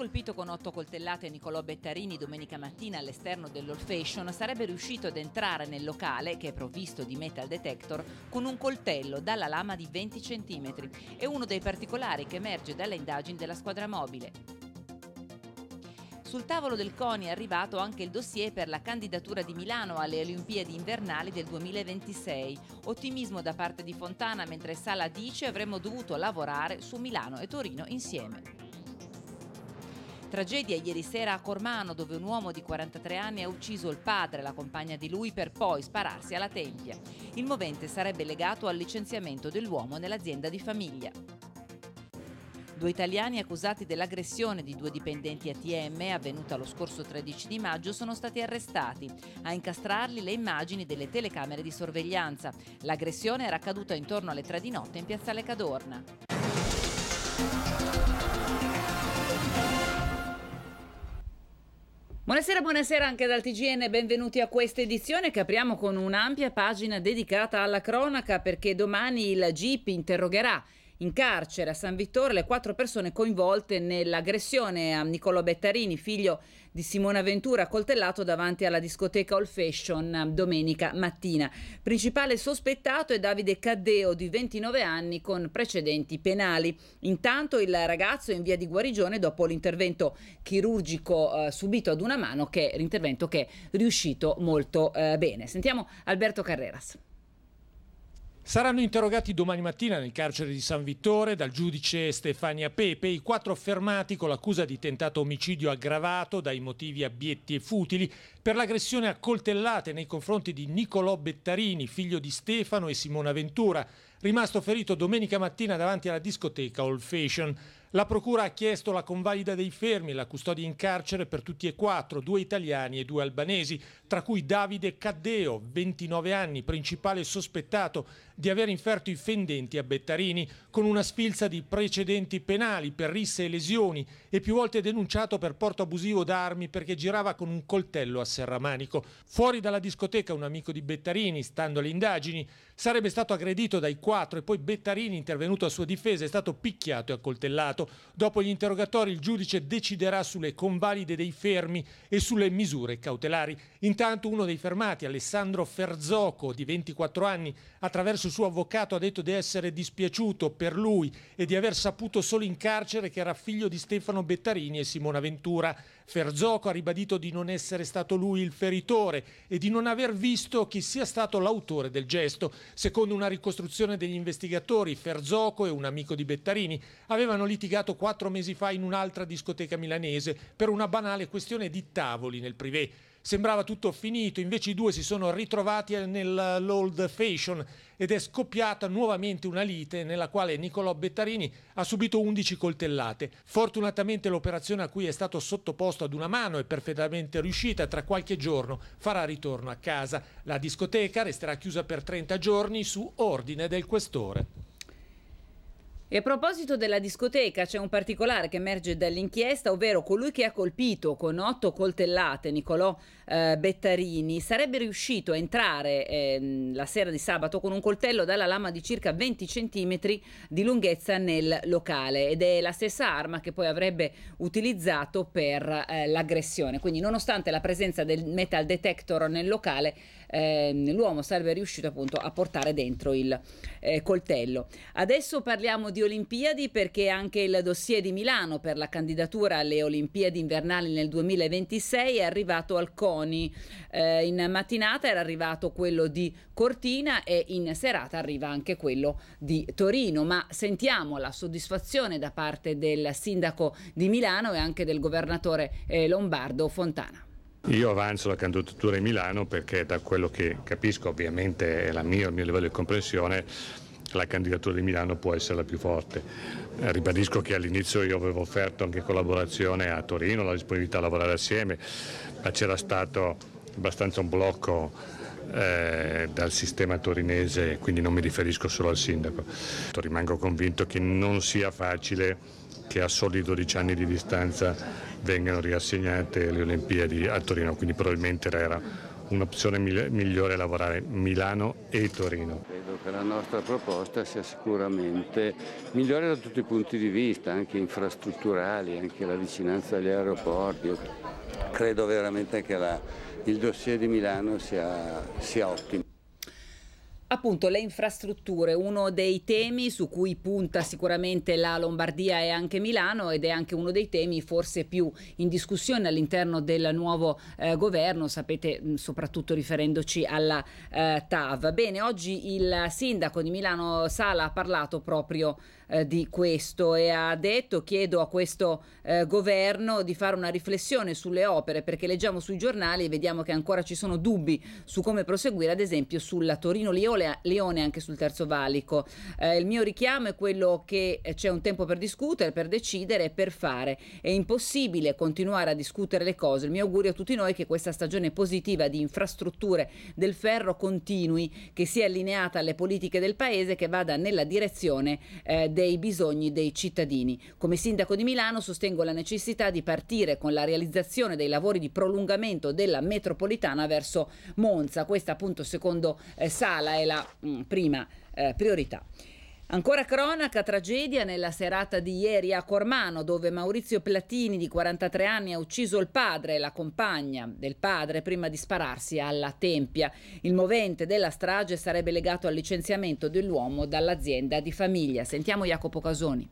colpito con otto coltellate Nicolò Bettarini domenica mattina all'esterno dell'Old Fashion, sarebbe riuscito ad entrare nel locale, che è provvisto di metal detector, con un coltello dalla lama di 20 cm. È uno dei particolari che emerge dalle indagini della squadra mobile. Sul tavolo del CONI è arrivato anche il dossier per la candidatura di Milano alle Olimpiadi invernali del 2026. Ottimismo da parte di Fontana mentre Sala dice avremmo dovuto lavorare su Milano e Torino insieme. Tragedia ieri sera a Cormano dove un uomo di 43 anni ha ucciso il padre e la compagna di lui per poi spararsi alla tempia. Il movente sarebbe legato al licenziamento dell'uomo nell'azienda di famiglia. Due italiani accusati dell'aggressione di due dipendenti ATM avvenuta lo scorso 13 di maggio sono stati arrestati. A incastrarli le immagini delle telecamere di sorveglianza. L'aggressione era accaduta intorno alle 3 di notte in piazzale Cadorna. Buonasera, buonasera anche dal TGN, benvenuti a questa edizione che apriamo con un'ampia pagina dedicata alla cronaca perché domani il GIP interrogherà in carcere a San Vittore le quattro persone coinvolte nell'aggressione a Niccolo Bettarini, figlio di Simona Ventura, coltellato davanti alla discoteca All Fashion eh, domenica mattina. Principale sospettato è Davide Caddeo, di 29 anni, con precedenti penali. Intanto il ragazzo è in via di guarigione dopo l'intervento chirurgico eh, subito ad una mano, che è l'intervento che è riuscito molto eh, bene. Sentiamo Alberto Carreras. Saranno interrogati domani mattina nel carcere di San Vittore dal giudice Stefania Pepe i quattro fermati con l'accusa di tentato omicidio aggravato dai motivi abietti e futili per l'aggressione a coltellate nei confronti di Nicolò Bettarini, figlio di Stefano e Simona Ventura, rimasto ferito domenica mattina davanti alla discoteca Old Fashion. La Procura ha chiesto la convalida dei fermi, la custodia in carcere per tutti e quattro, due italiani e due albanesi, tra cui Davide Caddeo, 29 anni, principale sospettato di aver inferto i fendenti a Bettarini con una sfilza di precedenti penali per risse e lesioni e più volte denunciato per porto abusivo d'armi perché girava con un coltello a serramanico. Fuori dalla discoteca un amico di Bettarini, stando alle indagini, sarebbe stato aggredito dai quattro e poi Bettarini, intervenuto a sua difesa, è stato picchiato e accoltellato. Dopo gli interrogatori il giudice deciderà sulle convalide dei fermi e sulle misure cautelari. Intanto uno dei fermati, Alessandro Ferzoco, di 24 anni, attraverso il suo avvocato ha detto di essere dispiaciuto per lui e di aver saputo solo in carcere che era figlio di Stefano Bettarini e Simona Ventura. Ferzoco ha ribadito di non essere stato lui il feritore e di non aver visto chi sia stato l'autore del gesto. Secondo una ricostruzione degli investigatori, Ferzoco e un amico di Bettarini avevano litigato quattro mesi fa in un'altra discoteca milanese per una banale questione di tavoli nel privé. Sembrava tutto finito, invece i due si sono ritrovati nell'old eh, fashion ed è scoppiata nuovamente una lite nella quale Niccolò Bettarini ha subito 11 coltellate. Fortunatamente l'operazione a cui è stato sottoposto ad una mano è perfettamente riuscita, tra qualche giorno farà ritorno a casa. La discoteca resterà chiusa per 30 giorni su ordine del questore. E a proposito della discoteca c'è un particolare che emerge dall'inchiesta, ovvero colui che ha colpito con otto coltellate Nicolò eh, Bettarini sarebbe riuscito a entrare eh, la sera di sabato con un coltello dalla lama di circa 20 cm di lunghezza nel locale ed è la stessa arma che poi avrebbe utilizzato per eh, l'aggressione. Quindi nonostante la presenza del metal detector nel locale eh, l'uomo sarebbe riuscito appunto a portare dentro il eh, coltello. Adesso parliamo di Olimpiadi perché anche il dossier di Milano per la candidatura alle Olimpiadi invernali nel 2026 è arrivato al CONI. Eh, in mattinata era arrivato quello di Cortina e in serata arriva anche quello di Torino, ma sentiamo la soddisfazione da parte del sindaco di Milano e anche del governatore eh, Lombardo Fontana. Io avanzo la candidatura in Milano perché da quello che capisco, ovviamente è la mia, il mio livello di comprensione, la candidatura di Milano può essere la più forte. Eh, ribadisco che all'inizio io avevo offerto anche collaborazione a Torino, la disponibilità a lavorare assieme, ma c'era stato abbastanza un blocco eh, dal sistema torinese, quindi non mi riferisco solo al sindaco. Rimango convinto che non sia facile che a soli 12 anni di distanza vengano riassegnate le Olimpiadi a Torino, quindi probabilmente era un'opzione migliore lavorare Milano e Torino. Credo che la nostra proposta sia sicuramente migliore da tutti i punti di vista, anche infrastrutturali, anche la vicinanza agli aeroporti. Credo veramente che la, il dossier di Milano sia, sia ottimo. Appunto, le infrastrutture, uno dei temi su cui punta sicuramente la Lombardia e anche Milano ed è anche uno dei temi forse più in discussione all'interno del nuovo eh, governo, sapete soprattutto riferendoci alla eh, TAV. Bene, oggi il sindaco di Milano Sala ha parlato proprio eh, di questo e ha detto chiedo a questo eh, governo di fare una riflessione sulle opere perché leggiamo sui giornali e vediamo che ancora ci sono dubbi su come proseguire ad esempio sulla Torino-Lione e anche sul Terzo Valico. Eh, il mio richiamo è quello che eh, c'è un tempo per discutere, per decidere e per fare. È impossibile continuare a discutere le cose. Il mio augurio a tutti noi è che questa stagione positiva di infrastrutture del ferro continui, che sia allineata alle politiche del Paese, che vada nella direzione eh, dei bisogni dei cittadini. Come sindaco di Milano sostengo la necessità di partire con la realizzazione dei lavori di prolungamento della metropolitana verso Monza. Questa appunto secondo eh, Sala è la mh, mm, prima eh, priorità. Ancora cronaca, tragedia nella serata di ieri a Cormano, dove Maurizio Platini, di 43 anni, ha ucciso il padre e la compagna del padre prima di spararsi alla tempia. Il movente della strage sarebbe legato al licenziamento dell'uomo dall'azienda di famiglia. Sentiamo Jacopo Casoni.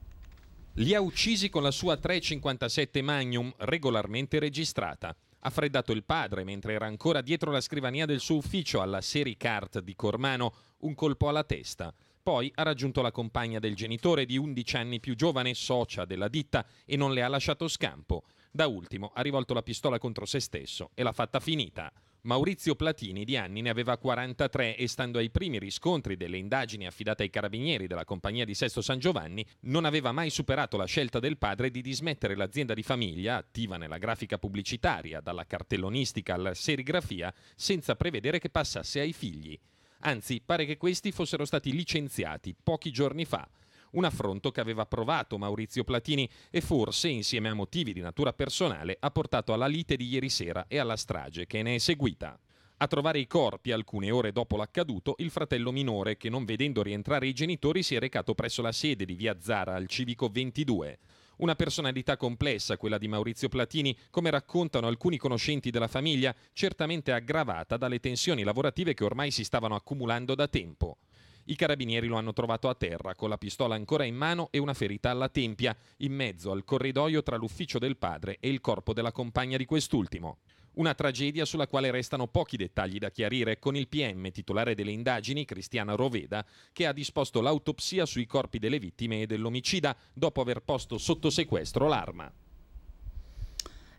Li ha uccisi con la sua 357 Magnum, regolarmente registrata. Ha freddato il padre mentre era ancora dietro la scrivania del suo ufficio alla Serie Cart di Cormano, un colpo alla testa. Poi ha raggiunto la compagna del genitore di 11 anni più giovane, socia della ditta, e non le ha lasciato scampo. Da ultimo ha rivolto la pistola contro se stesso e l'ha fatta finita. Maurizio Platini di anni ne aveva 43 e stando ai primi riscontri delle indagini affidate ai carabinieri della compagnia di Sesto San Giovanni, non aveva mai superato la scelta del padre di dismettere l'azienda di famiglia, attiva nella grafica pubblicitaria, dalla cartellonistica alla serigrafia, senza prevedere che passasse ai figli. Anzi, pare che questi fossero stati licenziati pochi giorni fa. Un affronto che aveva provato Maurizio Platini e forse, insieme a motivi di natura personale, ha portato alla lite di ieri sera e alla strage che ne è seguita. A trovare i corpi alcune ore dopo l'accaduto, il fratello minore, che non vedendo rientrare i genitori si è recato presso la sede di via Zara al civico 22. Una personalità complessa, quella di Maurizio Platini, come raccontano alcuni conoscenti della famiglia, certamente aggravata dalle tensioni lavorative che ormai si stavano accumulando da tempo. I carabinieri lo hanno trovato a terra, con la pistola ancora in mano e una ferita alla tempia, in mezzo al corridoio tra l'ufficio del padre e il corpo della compagna di quest'ultimo. Una tragedia sulla quale restano pochi dettagli da chiarire con il PM titolare delle indagini, Cristiana Roveda, che ha disposto l'autopsia sui corpi delle vittime e dell'omicida dopo aver posto sotto sequestro l'arma.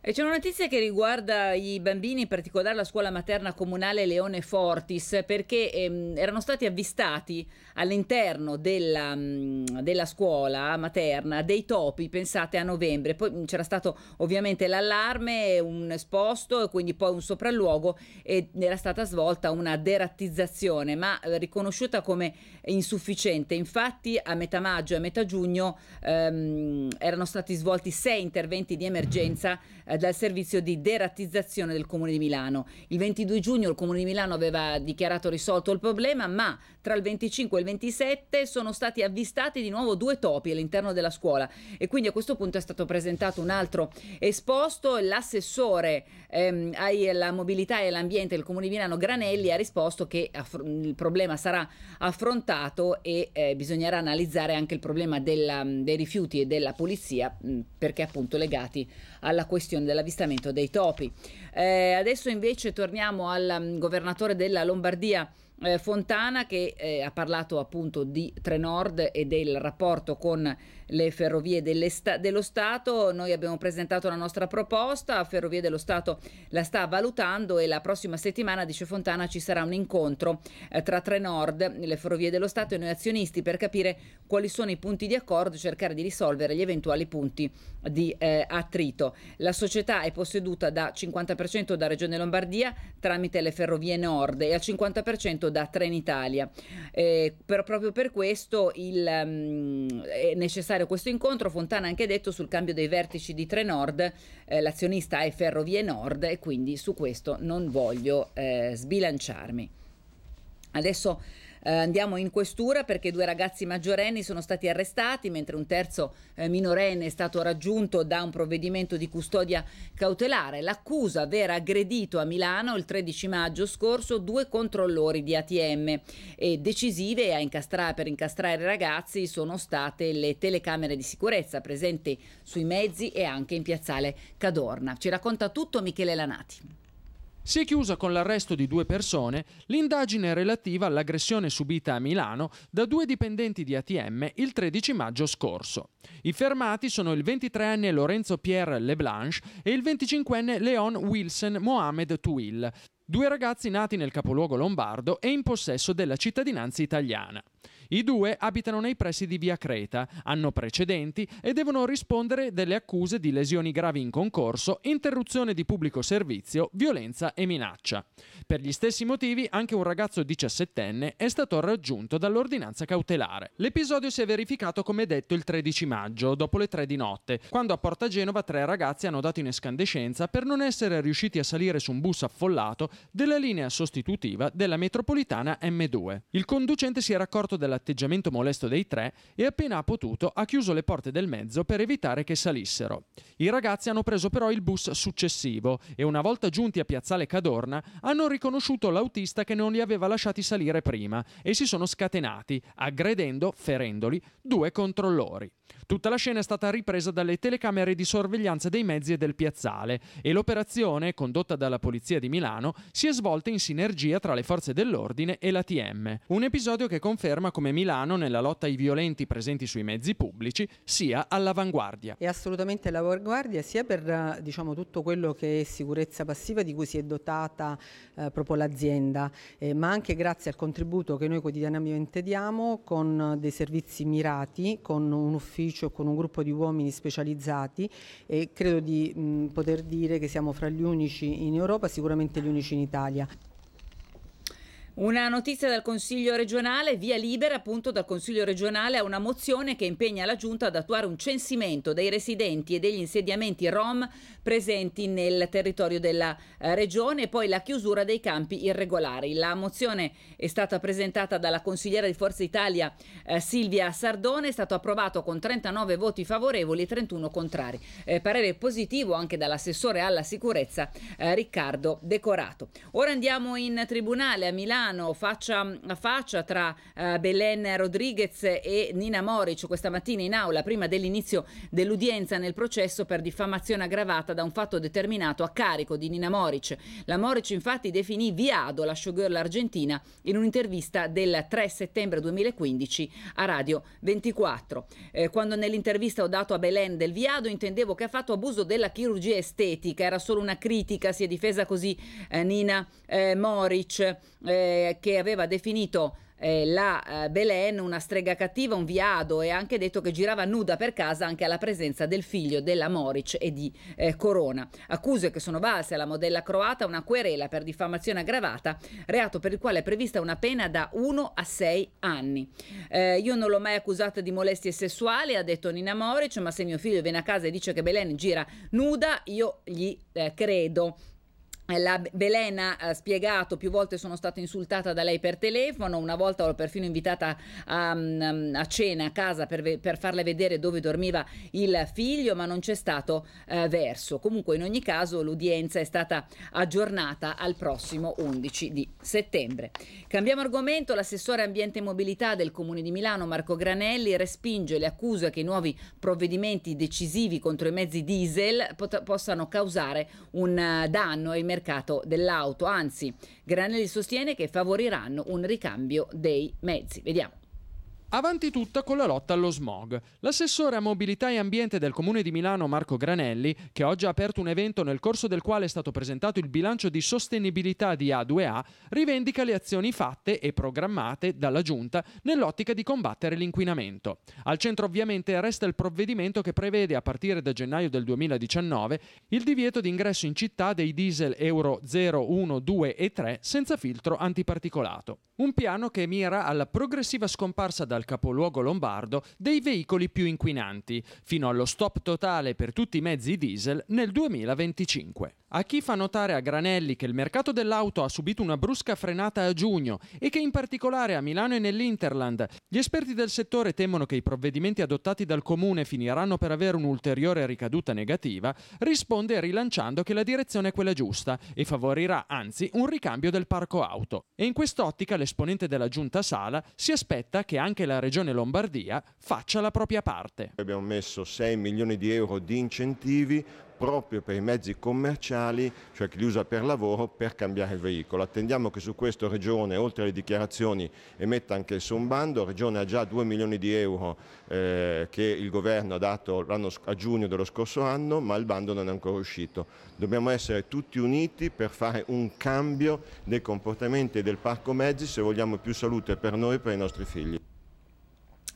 E c'è una notizia che riguarda i bambini, in particolare la scuola materna comunale Leone Fortis, perché ehm, erano stati avvistati all'interno della, mm, della, scuola materna dei topi, pensate a novembre. Poi mm, c'era stato ovviamente l'allarme, un esposto e quindi poi un sopralluogo e era stata svolta una derattizzazione, ma riconosciuta come insufficiente. Infatti a metà maggio e a metà giugno ehm, erano stati svolti sei interventi di emergenza eh, dal servizio di derattizzazione del Comune di Milano. Il 22 giugno il Comune di Milano aveva dichiarato risolto il problema, ma tra il 25 e il 27 sono stati avvistati di nuovo due topi all'interno della scuola e quindi a questo punto è stato presentato un altro esposto. L'assessore ehm, alla mobilità e all'ambiente del Comune di Milano Granelli ha risposto che aff- il problema sarà affrontato e eh, bisognerà analizzare anche il problema della, dei rifiuti e della polizia mh, perché appunto legati alla questione questione dell'avvistamento dei topi. Eh, adesso invece torniamo al um, governatore della Lombardia eh, Fontana che eh, ha parlato appunto di Trenord e del rapporto con le ferrovie dello Stato. Noi abbiamo presentato la nostra proposta, Ferrovie dello Stato la sta valutando e la prossima settimana, dice Fontana, ci sarà un incontro eh, tra Trenord, le Ferrovie dello Stato e noi azionisti per capire quali sono i punti di accordo e cercare di risolvere gli eventuali punti di eh, attrito. La società è posseduta da 50% da Regione Lombardia tramite le Ferrovie Nord e al 50% da Trenitalia. Eh, per, proprio per questo il, um, è necessario questo incontro. Fontana ha anche detto sul cambio dei vertici di Trenord, eh, l'azionista è Ferrovie Nord e quindi su questo non voglio eh, sbilanciarmi. Adesso eh, andiamo in questura perché due ragazzi maggiorenni sono stati arrestati, mentre un terzo eh, minorenne è stato raggiunto da un provvedimento di custodia cautelare. L'accusa aver aggredito a Milano il 13 maggio scorso due controllori di ATM e decisive a incastrare, per incastrare i ragazzi sono state le telecamere di sicurezza presenti sui mezzi e anche in piazzale Cadorna. Ci racconta tutto Michele Lanati si è chiusa con l'arresto di due persone l'indagine relativa all'aggressione subita a Milano da due dipendenti di ATM il 13 maggio scorso. I fermati sono il 23enne Lorenzo Pierre Leblanche e il 25enne Leon Wilson Mohamed Tuil, due ragazzi nati nel capoluogo lombardo e in possesso della cittadinanza italiana. I due abitano nei pressi di via Creta, hanno precedenti e devono rispondere delle accuse di lesioni gravi in concorso, interruzione di pubblico servizio, violenza e minaccia. Per gli stessi motivi anche un ragazzo 17enne è stato raggiunto dall'ordinanza cautelare. L'episodio si è verificato come detto il 13 maggio, dopo le 3 di notte, quando a Porta Genova tre ragazzi hanno dato in escandescenza per non essere riusciti a salire su un bus affollato della linea sostitutiva della metropolitana M2. Il conducente si era accorto della l'atteggiamento molesto dei tre e appena ha potuto ha chiuso le porte del mezzo per evitare che salissero. I ragazzi hanno preso però il bus successivo e una volta giunti a Piazzale Cadorna hanno riconosciuto l'autista che non li aveva lasciati salire prima e si sono scatenati, aggredendo, ferendoli, due controllori. Tutta la scena è stata ripresa dalle telecamere di sorveglianza dei mezzi e del piazzale e l'operazione, condotta dalla Polizia di Milano, si è svolta in sinergia tra le forze dell'ordine e l'ATM. Un episodio che conferma come come Milano nella lotta ai violenti presenti sui mezzi pubblici sia all'avanguardia. È assolutamente all'avanguardia sia per eh, diciamo, tutto quello che è sicurezza passiva di cui si è dotata eh, proprio l'azienda, eh, ma anche grazie al contributo che noi quotidianamente diamo con dei servizi mirati, con un ufficio, con un gruppo di uomini specializzati e credo di mh, mm, poter dire che siamo fra gli unici in Europa, sicuramente gli unici in Italia. Una notizia dal Consiglio regionale, via libera appunto dal Consiglio regionale a una mozione che impegna la Giunta ad attuare un censimento dei residenti e degli insediamenti rom presenti nel territorio della eh, regione e poi la chiusura dei campi irregolari. La mozione è stata presentata dalla consigliera di Forza Italia eh, Silvia Sardone, è stato approvato con 39 voti favorevoli e 31 contrari. Eh, parere positivo anche dall'assessore alla sicurezza eh, Riccardo Decorato. Ora andiamo in tribunale a Milano mano, faccia a faccia tra eh, Belen Rodriguez e Nina Moric questa mattina in aula prima dell'inizio dell'udienza nel processo per diffamazione aggravata da un fatto determinato a carico di Nina Moric. La Moric infatti definì viado la showgirl argentina in un'intervista del 3 settembre 2015 a Radio 24. Eh, quando nell'intervista ho dato a Belen del viado intendevo che ha fatto abuso della chirurgia estetica, era solo una critica, si è difesa così eh, Nina eh, Moric. Eh, che aveva definito eh, la eh, Belen una strega cattiva, un viado e ha anche detto che girava nuda per casa anche alla presenza del figlio della Moric e di eh, Corona. Accuse che sono valse alla modella croata una querela per diffamazione aggravata, reato per il quale è prevista una pena da 1 a 6 anni. Eh, io non l'ho mai accusata di molestie sessuali, ha detto Nina Moric, ma se mio figlio viene a casa e dice che Belen gira nuda, io gli eh, credo. Eh, la Belena ha spiegato, più volte sono stata insultata da lei per telefono, una volta l'ho perfino invitata a, mm, a cena a casa per, per, farle vedere dove dormiva il figlio, ma non c'è stato eh, verso. Comunque in ogni caso l'udienza è stata aggiornata al prossimo 11 di settembre. Cambiamo argomento, l'assessore ambiente e mobilità del Comune di Milano Marco Granelli respinge le accuse che i nuovi provvedimenti decisivi contro i mezzi diesel pot- possano causare un eh, danno ai mercati mercato dell'auto, anzi Granelli sostiene che favoriranno un ricambio dei mezzi. Vediamo. Avanti tutta con la lotta allo smog. L'assessore a mobilità e ambiente del Comune di Milano Marco Granelli, che oggi ha aperto un evento nel corso del quale è stato presentato il bilancio di sostenibilità di A2A, rivendica le azioni fatte e programmate dalla Giunta nell'ottica di combattere l'inquinamento. Al centro ovviamente resta il provvedimento che prevede a partire da gennaio del 2019 il divieto di ingresso in città dei diesel Euro 0, 1, 2 e 3 senza filtro antiparticolato. Un piano che mira alla progressiva scomparsa da dal capoluogo lombardo dei veicoli più inquinanti, fino allo stop totale per tutti i mezzi diesel nel 2025. A chi fa notare a Granelli che il mercato dell'auto ha subito una brusca frenata a giugno e che in particolare a Milano e nell'Interland gli esperti del settore temono che i provvedimenti adottati dal comune finiranno per avere un'ulteriore ricaduta negativa, risponde rilanciando che la direzione è quella giusta e favorirà anzi un ricambio del parco auto. E in quest'ottica l'esponente della giunta Sala si aspetta che anche la regione Lombardia faccia la propria parte. Abbiamo messo 6 milioni di euro di incentivi proprio per i mezzi commerciali, cioè chi li usa per lavoro, per cambiare il veicolo. Attendiamo che su questo Regione, oltre alle dichiarazioni, emetta anche il suo bando. Regione ha già 2 milioni di euro eh, che il governo ha dato a giugno dello scorso anno, ma il bando non è ancora uscito. Dobbiamo essere tutti uniti per fare un cambio nei comportamenti del parco mezzi se vogliamo più salute per noi e per i nostri figli.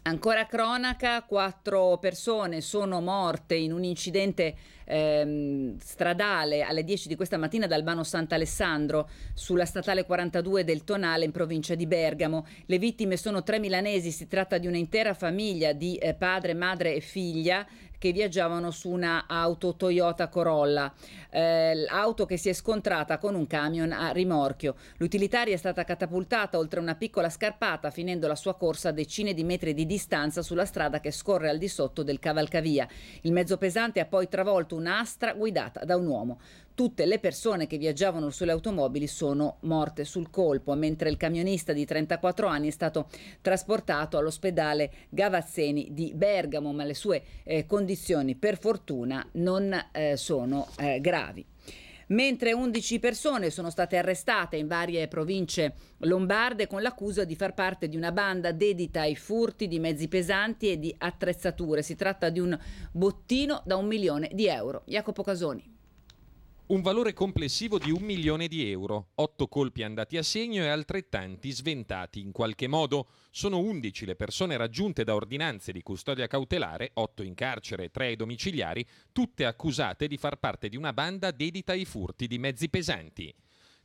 Ancora cronaca, quattro persone sono morte in un incidente ehm, stradale alle 10 di questa mattina dal Albano Sant'Alessandro sulla statale 42 del Tonale in provincia di Bergamo. Le vittime sono tre milanesi, si tratta di un'intera famiglia di eh, padre, madre e figlia che viaggiavano su una auto Toyota Corolla, eh, auto che si è scontrata con un camion a rimorchio. L'utilitaria è stata catapultata oltre una piccola scarpata, finendo la sua corsa a decine di metri di distanza sulla strada che scorre al di sotto del cavalcavia. Il mezzo pesante ha poi travolto incontrato un'astra guidata da un uomo. Tutte le persone che viaggiavano sulle automobili sono morte sul colpo, mentre il camionista di 34 anni è stato trasportato all'ospedale Gavazzeni di Bergamo, ma le sue eh, condizioni per fortuna non eh, sono eh, gravi mentre 11 persone sono state arrestate in varie province lombarde con l'accusa di far parte di una banda dedita ai furti di mezzi pesanti e di attrezzature. Si tratta di un bottino da un milione di euro. Jacopo Casoni un valore complessivo di un milione di euro, otto colpi andati a segno e altrettanti sventati in qualche modo. Sono 11 le persone raggiunte da ordinanze di custodia cautelare, otto in carcere e tre ai domiciliari, tutte accusate di far parte di una banda dedita ai furti di mezzi pesanti.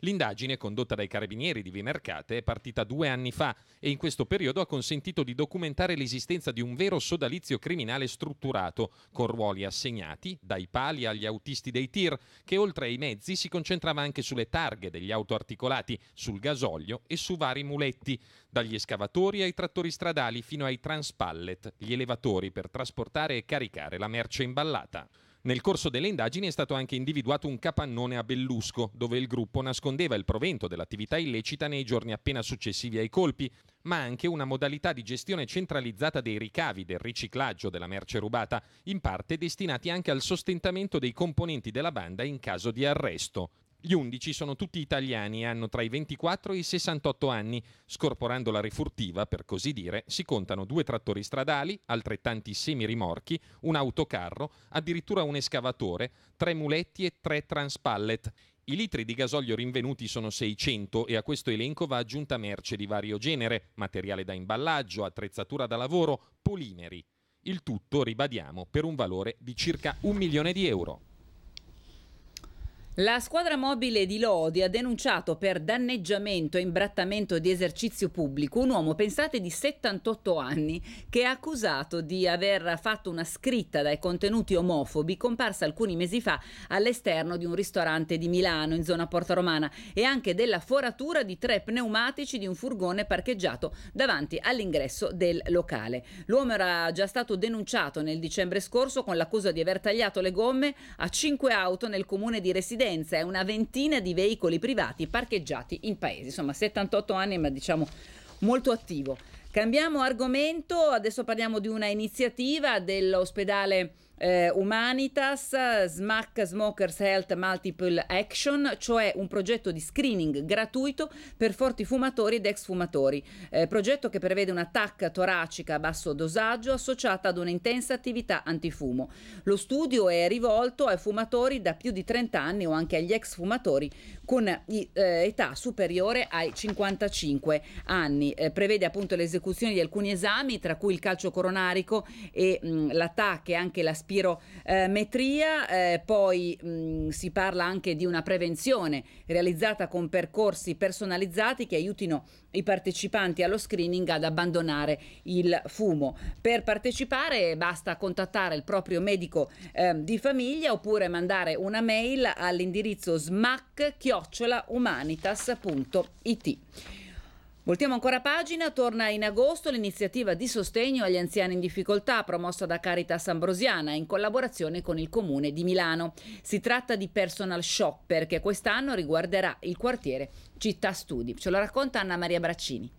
L'indagine, condotta dai carabinieri di Vimercate, è partita due anni fa e in questo periodo ha consentito di documentare l'esistenza di un vero sodalizio criminale strutturato, con ruoli assegnati dai pali agli autisti dei tir, che oltre ai mezzi si concentrava anche sulle targhe degli auto articolati, sul gasolio e su vari muletti, dagli escavatori ai trattori stradali fino ai transpallet, gli elevatori per trasportare e caricare la merce imballata. Nel corso delle indagini è stato anche individuato un capannone a Bellusco, dove il gruppo nascondeva il provento dell'attività illecita nei giorni appena successivi ai colpi, ma anche una modalità di gestione centralizzata dei ricavi del riciclaggio della merce rubata, in parte destinati anche al sostentamento dei componenti della banda in caso di arresto. Gli 11 sono tutti italiani e hanno tra i 24 e i 68 anni. Scorporando la refurtiva, per così dire, si contano due trattori stradali, altrettanti semirimorchi, un autocarro, addirittura un escavatore, tre muletti e tre transpallet. I litri di gasolio rinvenuti sono 600 e a questo elenco va aggiunta merce di vario genere, materiale da imballaggio, attrezzatura da lavoro, polimeri. Il tutto, ribadiamo, per un valore di circa un milione di euro. La squadra mobile di Lodi ha denunciato per danneggiamento e imbrattamento di esercizio pubblico un uomo, pensate, di 78 anni, che è accusato di aver fatto una scritta dai contenuti omofobi comparsa alcuni mesi fa all'esterno di un ristorante di Milano in zona Porta Romana e anche della foratura di tre pneumatici di un furgone parcheggiato davanti all'ingresso del locale. L'uomo era già stato denunciato nel dicembre scorso con l'accusa di aver tagliato le gomme a cinque auto nel comune di residenza Firenze e una ventina di veicoli privati parcheggiati in paese. Insomma, 78 anni, ma diciamo molto attivo. Cambiamo argomento, adesso parliamo di una iniziativa dell'ospedale eh, Humanitas, SMAC Smokers Health Multiple Action, cioè un progetto di screening gratuito per forti fumatori ed ex fumatori. Eh, progetto che prevede un'attacca toracica a basso dosaggio associata ad un'intensa attività antifumo. Lo studio è rivolto ai fumatori da più di 30 anni o anche agli ex fumatori con eh, età superiore ai 55 anni. Eh, prevede appunto l'esecuzione di alcuni esami, tra cui il calcio coronarico e mh, la e anche la spirometria, eh, eh, poi mh, si parla anche di una prevenzione realizzata con percorsi personalizzati che aiutino i partecipanti allo screening ad abbandonare il fumo. Per partecipare basta contattare il proprio medico eh, di famiglia oppure mandare una mail all'indirizzo smac-umanitas.it. Voltiamo ancora pagina, torna in agosto l'iniziativa di sostegno agli anziani in difficoltà promossa da Caritas Ambrosiana in collaborazione con il Comune di Milano. Si tratta di Personal Shopper che quest'anno riguarderà il quartiere Città Studi. Ce lo racconta Anna Maria Braccini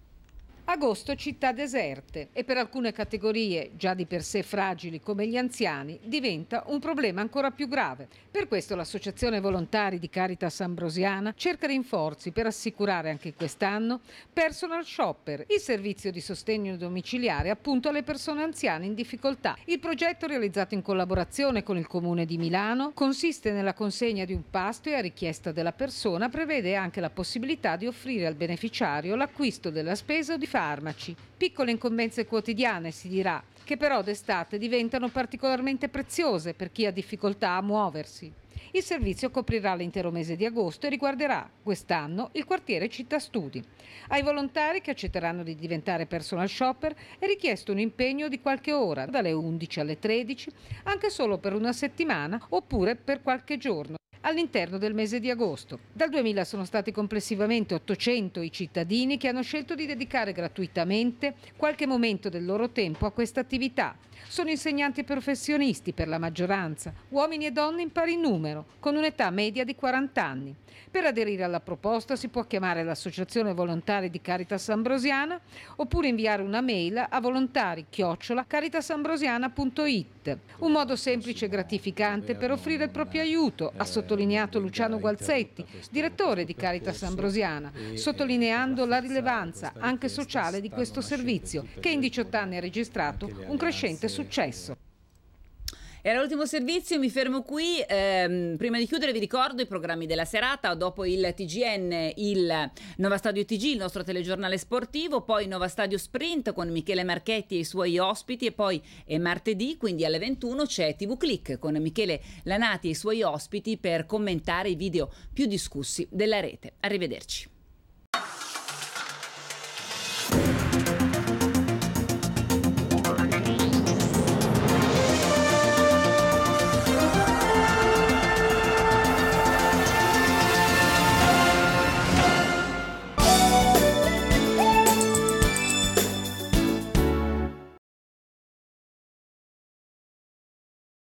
agosto città deserte e per alcune categorie già di per sé fragili come gli anziani diventa un problema ancora più grave. Per questo l'Associazione Volontari di Caritas Ambrosiana cerca rinforzi per assicurare anche quest'anno Personal Shopper, il servizio di sostegno domiciliare appunto alle persone anziane in difficoltà. Il progetto realizzato in collaborazione con il Comune di Milano consiste nella consegna di un pasto e a richiesta della persona prevede anche la possibilità di offrire al beneficiario l'acquisto della spesa o di fare farmaci, piccole incombenze quotidiane si dirà, che però d'estate diventano particolarmente preziose per chi ha difficoltà a muoversi. Il servizio coprirà l'intero mese di agosto e riguarderà quest'anno il quartiere Città Studi. Ai volontari che accetteranno di diventare personal shopper è richiesto un impegno di qualche ora, dalle 11 alle 13, anche solo per una settimana oppure per qualche giorno all'interno del mese di agosto. Dal 2000 sono stati complessivamente 800 i cittadini che hanno scelto di dedicare gratuitamente qualche momento del loro tempo a questa attività. Sono insegnanti professionisti per la maggioranza, uomini e donne in pari numero, con un'età media di 40 anni. Per aderire alla proposta si può chiamare l'Associazione Volontari di Caritas Ambrosiana oppure inviare una mail a volontari-caritasambrosiana.it. Un modo semplice e gratificante per offrire il proprio aiuto a sottolineare sottolineato Luciano Gualzetti, direttore di Caritas Ambrosiana, sottolineando la rilevanza anche sociale di questo servizio che in 18 anni ha registrato un crescente successo. Era l'ultimo servizio, mi fermo qui. Eh, prima di chiudere vi ricordo i programmi della serata, dopo il TGN, il Nova Stadio TG, il nostro telegiornale sportivo, poi Nova Stadio Sprint con Michele Marchetti e i suoi ospiti e poi è martedì, quindi alle 21 c'è TV Click con Michele Lanati e i suoi ospiti per commentare i video più discussi della rete. Arrivederci.